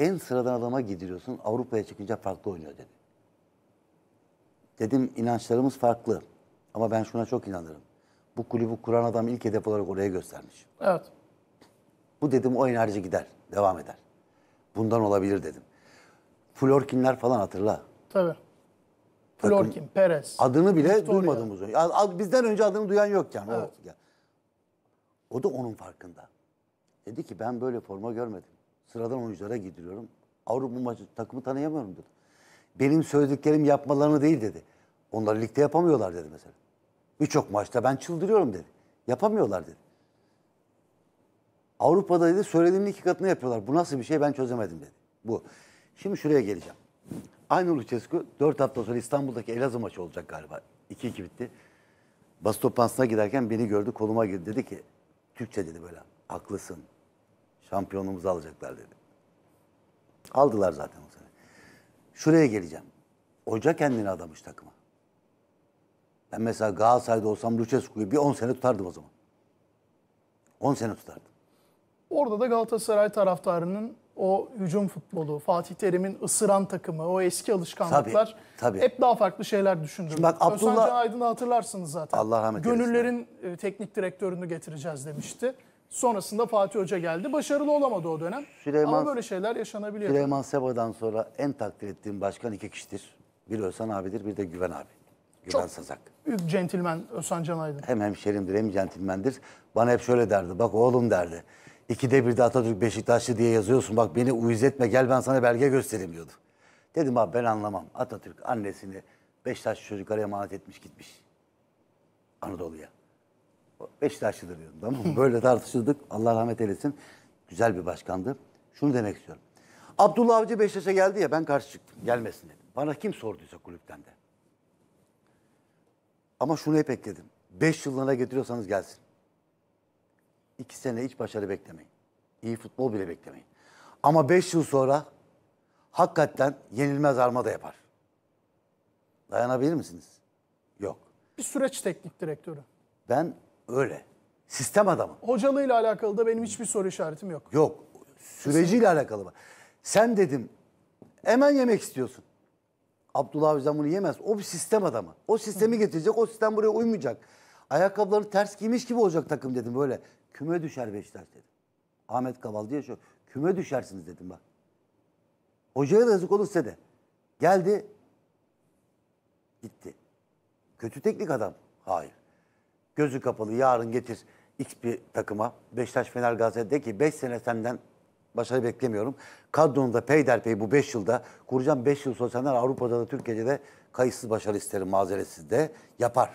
en sıradan adama gidiliyorsun. Avrupa'ya çıkınca farklı oynuyor dedi. Dedim inançlarımız farklı. Ama ben şuna çok inanırım. Bu kulübü kuran adam ilk hedef olarak oraya göstermiş. Evet. Bu dedim o enerji gider, devam eder. Bundan olabilir dedim. Florkinler falan hatırla. Tabii. Bakın, Perez. Adını bile Victoria. duymadığımız. bizden önce adını duyan yok yani. Evet. O, yani. o da onun farkında. Dedi ki ben böyle forma görmedim. Sıradan oyunculara gidiyorum. Avrupa maçı takımı tanıyamıyorum dedi. Benim söylediklerim yapmalarını değil dedi. Onlar ligde yapamıyorlar dedi mesela. Birçok maçta ben çıldırıyorum dedi. Yapamıyorlar dedi. Avrupa'da dedi söylediğimin iki katını yapıyorlar. Bu nasıl bir şey ben çözemedim dedi. Bu. Şimdi şuraya geleceğim. Aynı Lucescu 4 hafta sonra İstanbul'daki Elazığ maçı olacak galiba. 2-2 bitti. Bas toplantısına giderken beni gördü koluma girdi dedi ki Türkçe dedi böyle haklısın Şampiyonluğumuzu alacaklar dedi. Aldılar zaten o sene. Şuraya geleceğim. Hoca kendini adamış takıma. Ben mesela Galatasaray'da olsam Lucescu'yu bir 10 sene tutardım o zaman. 10 sene tutardım. Orada da Galatasaray taraftarının o hücum futbolu, Fatih Terim'in ısıran takımı, o eski alışkanlıklar tabii, tabii. hep daha farklı şeyler düşündürür. Şimdi bak Abdullah Aydın'ı hatırlarsınız zaten. Allah rahmet eylesin. Gönüllerin e, teknik direktörünü getireceğiz demişti. Sonrasında Fatih Hoca geldi. Başarılı olamadı o dönem. Süleyman, Ama böyle şeyler yaşanabiliyor. Süleyman Seba'dan sonra en takdir ettiğim başkan iki kişidir. Bir Özhan abidir, bir de Güven abi. Güven Çok Sazak. büyük centilmen Özhan Can Aydın. Hem hemşerimdir hem centilmendir. Bana hep şöyle derdi, bak oğlum derdi. İkide bir de Atatürk Beşiktaşlı diye yazıyorsun. Bak beni uyuz etme gel ben sana belge göstereyim diyordu. Dedim abi ben anlamam. Atatürk annesini Beşiktaş çocuklara emanet etmiş gitmiş. Anadolu'ya. Beşiktaşlıdır diyorum. Tamam mı? Böyle tartışıldık. Allah rahmet eylesin. Güzel bir başkandı. Şunu demek istiyorum. Abdullah Avcı Beşiktaş'a geldi ya ben karşı çıktım. Gelmesin dedim. Bana kim sorduysa kulüpten de. Ama şunu hep ekledim. Beş yıllığına getiriyorsanız gelsin. İki sene hiç başarı beklemeyin. İyi futbol bile beklemeyin. Ama beş yıl sonra hakikaten yenilmez armada yapar. Dayanabilir misiniz? Yok. Bir süreç teknik direktörü. Ben öyle. Sistem adamı. Hocalığıyla alakalı da benim hiçbir soru işaretim yok. Yok. Süreciyle alakalı var. Sen dedim hemen yemek istiyorsun. Abdullah Avcı'dan bunu yemez. O bir sistem adamı. O sistemi getirecek. O sistem buraya uymayacak. Ayakkabılarını ters giymiş gibi olacak takım dedim böyle. Küme düşer Beşiktaş dedim. Ahmet Kaval diye şu. Küme düşersiniz dedim bak. Hocaya da yazık olursa de. Geldi. Gitti. Kötü teknik adam. Hayır gözü kapalı yarın getir X bir takıma Beşiktaş Fener Gazete ki 5 sene senden başarı beklemiyorum. Kadronda peyderpey bu 5 yılda kuracağım 5 yıl sonra senden Avrupa'da da Türkiye'de de kayıtsız başarı isterim mazeretsiz de yapar.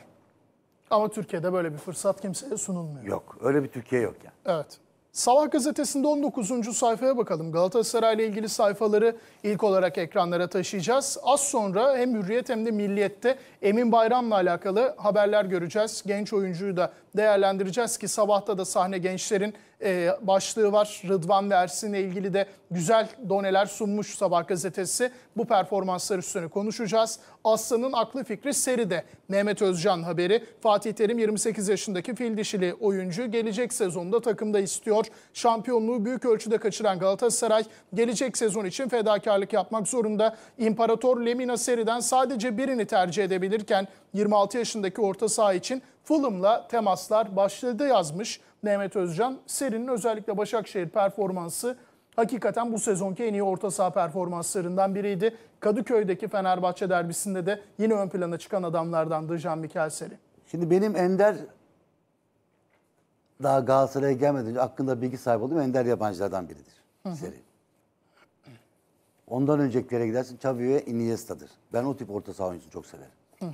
Ama Türkiye'de böyle bir fırsat kimseye sunulmuyor. Yok öyle bir Türkiye yok yani. Evet. Sabah gazetesinde 19. sayfaya bakalım. Galatasaray ile ilgili sayfaları ilk olarak ekranlara taşıyacağız. Az sonra hem Hürriyet hem de Milliyet'te Emin Bayram'la alakalı haberler göreceğiz. Genç oyuncuyu da değerlendireceğiz ki sabahta da sahne gençlerin e, başlığı var. Rıdvan ve Ersin'le ilgili de güzel doneler sunmuş Sabah gazetesi. Bu performanslar üstüne konuşacağız. Aslan'ın aklı fikri seride. Mehmet Özcan haberi. Fatih Terim 28 yaşındaki fil dişili oyuncu gelecek sezonda takımda istiyor. Şampiyonluğu büyük ölçüde kaçıran Galatasaray gelecek sezon için fedakarlık yapmak zorunda. İmparator Lemina seriden sadece birini tercih edebilirken 26 yaşındaki orta saha için Fulham'la temaslar başladı yazmış Mehmet Özcan. Serinin özellikle Başakşehir performansı hakikaten bu sezonki en iyi orta saha performanslarından biriydi. Kadıköy'deki Fenerbahçe derbisinde de yine ön plana çıkan adamlardan Jean Mikel Seri. Şimdi benim Ender daha Galatasaray'a gelmeden önce hakkında bilgi sahibi oldum. Ender yabancılardan biridir hı Seri. Ondan öncekilere gidersin Xavi ve Iniesta'dır. Ben o tip orta saha oyuncusunu çok severim. Hı hı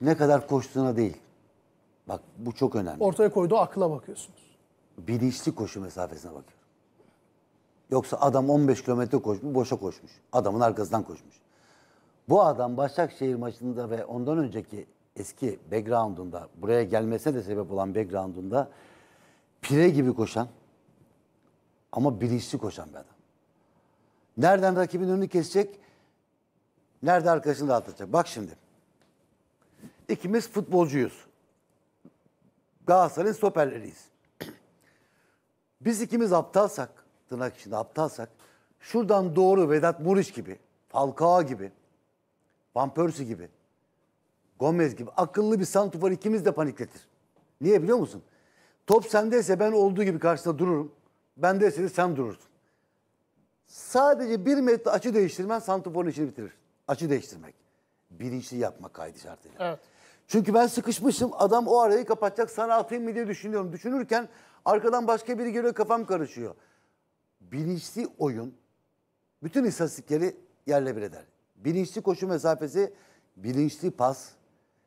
ne kadar koştuğuna değil. Bak bu çok önemli. Ortaya koyduğu akla bakıyorsunuz. Bilinçli koşu mesafesine bakıyorum. Yoksa adam 15 kilometre koşmuş, boşa koşmuş. Adamın arkasından koşmuş. Bu adam Başakşehir maçında ve ondan önceki eski background'unda, buraya gelmesine de sebep olan background'unda pire gibi koşan ama bilinçli koşan bir adam. Nereden rakibin önünü kesecek? Nerede arkasını dağıtacak? Bak şimdi. İkimiz futbolcuyuz. Galatasaray'ın stoperleriyiz. Biz ikimiz aptalsak, tırnak içinde aptalsak, şuradan doğru Vedat Muriç gibi, Falcao gibi, Van Persie gibi, Gomez gibi akıllı bir santufor ikimiz de panikletir. Niye biliyor musun? Top sendeyse ben olduğu gibi karşısında dururum. Bendeyse de sen durursun. Sadece bir metre açı değiştirmen santuforun işini bitirir. Açı değiştirmek. Bilinçli yapmak kaydı şartıyla. Evet. Çünkü ben sıkışmışım adam o arayı kapatacak sana atayım mı diye düşünüyorum. Düşünürken arkadan başka biri geliyor kafam karışıyor. Bilinçli oyun bütün istatistikleri yerle bir eder. Bilinçli koşu mesafesi, bilinçli pas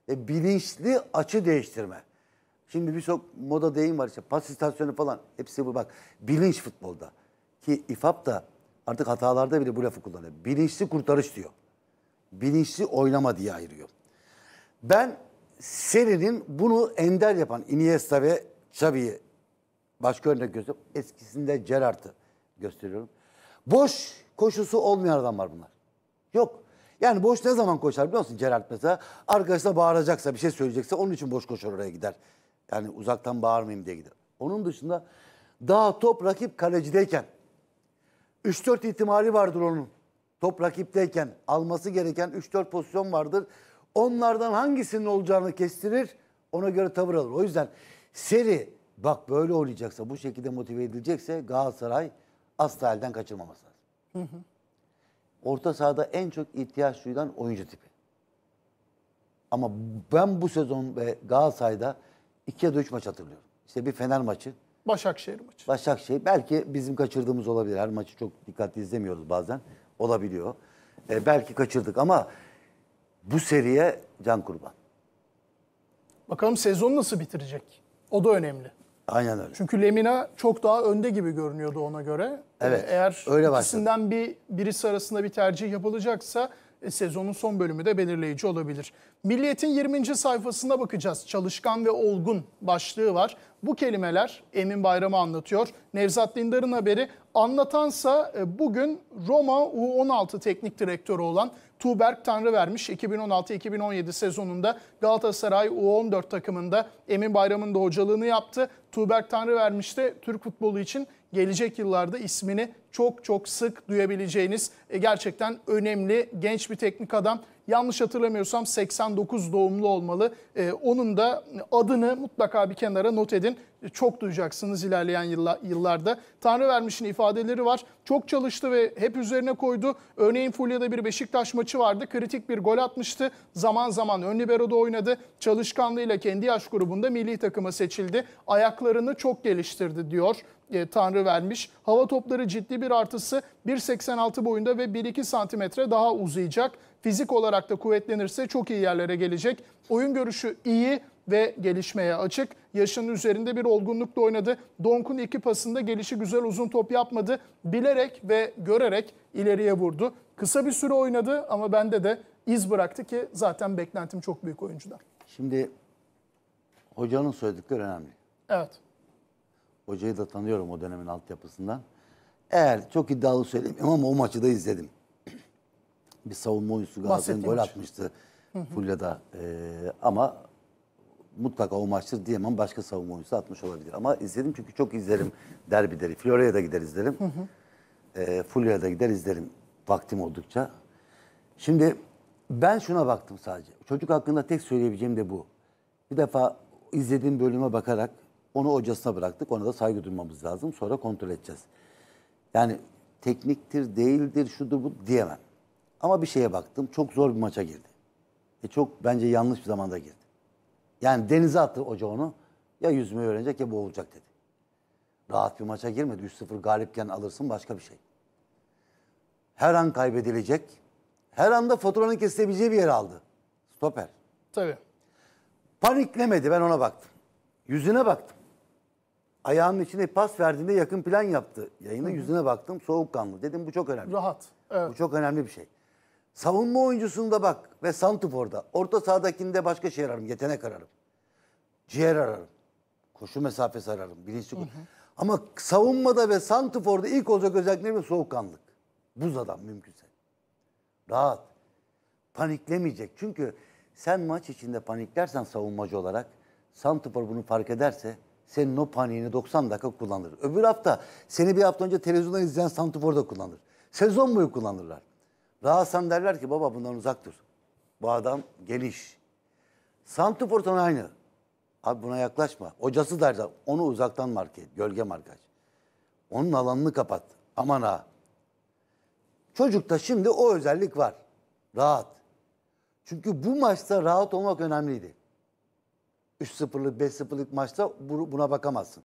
ve bilinçli açı değiştirme. Şimdi birçok moda deyim var işte pas istasyonu falan hepsi bu bak. Bilinç futbolda ki İFAP da artık hatalarda bile bu lafı kullanıyor. Bilinçli kurtarış diyor. Bilinçli oynama diye ayırıyor. Ben serinin bunu ender yapan Iniesta ve Xavi'yi başka örnek gösteriyorum. Eskisinde Gerrard'ı gösteriyorum. Boş koşusu olmayan adamlar bunlar. Yok. Yani boş ne zaman koşar biliyor musun Gerrard mesela? Arkadaşına bağıracaksa, bir şey söyleyecekse onun için boş koşar oraya gider. Yani uzaktan bağırmayayım diye gider. Onun dışında daha top rakip kalecideyken 3-4 ihtimali vardır onun. Top rakipteyken alması gereken 3-4 pozisyon vardır. Onlardan hangisinin olacağını kestirir. Ona göre tavır alır. O yüzden seri bak böyle oynayacaksa bu şekilde motive edilecekse Galatasaray asla elden kaçırmaması lazım. Hı hı. Orta sahada en çok ihtiyaç duyulan oyuncu tipi. Ama ben bu sezon ve Galatasaray'da iki ya da üç maç hatırlıyorum. İşte bir Fener maçı. Başakşehir maçı. Başakşehir. Belki bizim kaçırdığımız olabilir. Her maçı çok dikkatli izlemiyoruz bazen. Olabiliyor. Ee, belki kaçırdık ama bu seriye can kurban. Bakalım sezon nasıl bitirecek? O da önemli. Aynen öyle. Çünkü Lemina çok daha önde gibi görünüyordu ona göre. Ee, evet. Eğer öyle ikisinden bir birisi arasında bir tercih yapılacaksa e, sezonun son bölümü de belirleyici olabilir. Milliyet'in 20. sayfasına bakacağız. Çalışkan ve olgun başlığı var. Bu kelimeler Emin Bayram'ı anlatıyor. Nevzat Dindar'ın haberi anlatansa e, bugün Roma U16 teknik direktörü olan Tuğberk vermiş 2016-2017 sezonunda Galatasaray U14 takımında Emin Bayram'ın da hocalığını yaptı. Tuğberk vermiş de Türk futbolu için gelecek yıllarda ismini çok çok sık duyabileceğiniz e, gerçekten önemli genç bir teknik adam. Yanlış hatırlamıyorsam 89 doğumlu olmalı. E, onun da adını mutlaka bir kenara not edin. E, çok duyacaksınız ilerleyen yılla, yıllarda. Tanrı vermişin ifadeleri var. Çok çalıştı ve hep üzerine koydu. Örneğin Fulya'da bir Beşiktaş maçı vardı. Kritik bir gol atmıştı. Zaman zaman ön libero'da oynadı. Çalışkanlığıyla kendi yaş grubunda milli takıma seçildi. Ayaklarını çok geliştirdi diyor e, Tanrı vermiş. Hava topları ciddi 1.51 artısı 1.86 boyunda ve 1.2 santimetre daha uzayacak. Fizik olarak da kuvvetlenirse çok iyi yerlere gelecek. Oyun görüşü iyi ve gelişmeye açık. Yaşının üzerinde bir olgunlukla oynadı. Donk'un iki pasında gelişi güzel uzun top yapmadı. Bilerek ve görerek ileriye vurdu. Kısa bir süre oynadı ama bende de iz bıraktı ki zaten beklentim çok büyük oyuncudan. Şimdi hocanın söyledikleri önemli. Evet. Hocayı da tanıyorum o dönemin altyapısından. Eğer çok iddialı söyleyeyim ama o maçı da izledim. bir savunma oyuncusu Galatasaray'ın gol atmıştı Fulya'da. Ee, ama mutlaka o maçtır diyemem. Başka savunma oyuncusu atmış olabilir. Ama izledim çünkü çok izlerim derbileri. Florya'ya da gider izlerim. e, Fulya'ya da gider izlerim vaktim oldukça. Şimdi ben şuna baktım sadece. Çocuk hakkında tek söyleyebileceğim de bu. Bir defa izlediğim bölüme bakarak onu hocasına bıraktık. Ona da saygı duymamız lazım. Sonra kontrol edeceğiz. Yani tekniktir, değildir, şudur bu diyemem. Ama bir şeye baktım. Çok zor bir maça girdi. Ve çok bence yanlış bir zamanda girdi. Yani denize attı hoca onu. Ya yüzmeyi öğrenecek ya boğulacak dedi. Rahat bir maça girmedi. 3-0 galipken alırsın başka bir şey. Her an kaybedilecek. Her anda faturanın kesilebileceği bir yer aldı. Stoper. Tabii. Paniklemedi ben ona baktım. Yüzüne baktım ayağının içine pas verdiğinde yakın plan yaptı. Yayının yüzüne baktım soğukkanlı. Dedim bu çok önemli. Rahat. Evet. Bu çok önemli bir şey. Savunma oyuncusunda bak ve Santufor'da. Orta sahadakinde başka şey ararım. Yetenek ararım. Ciğer ararım. Koşu mesafesi ararım. Bilinçli koşu. Ama savunmada ve Santufor'da ilk olacak özellikleri soğukkanlık. Buz adam mümkünse. Rahat. Paniklemeyecek. Çünkü sen maç içinde paniklersen savunmacı olarak Santufor bunu fark ederse senin o paniğini 90 dakika kullanır. Öbür hafta seni bir hafta önce televizyondan izleyen Santifor'da kullanır. Sezon boyu kullanırlar. Rahasan derler ki baba bundan uzak dur. Bu adam geliş. Santifor sana aynı. Abi buna yaklaşma. Hocası derler onu uzaktan mark et. Gölge markaj. Onun alanını kapat. Aman ha. Çocukta şimdi o özellik var. Rahat. Çünkü bu maçta rahat olmak önemliydi. 3-0'lık, 5-0'lık maçta buna bakamazsın.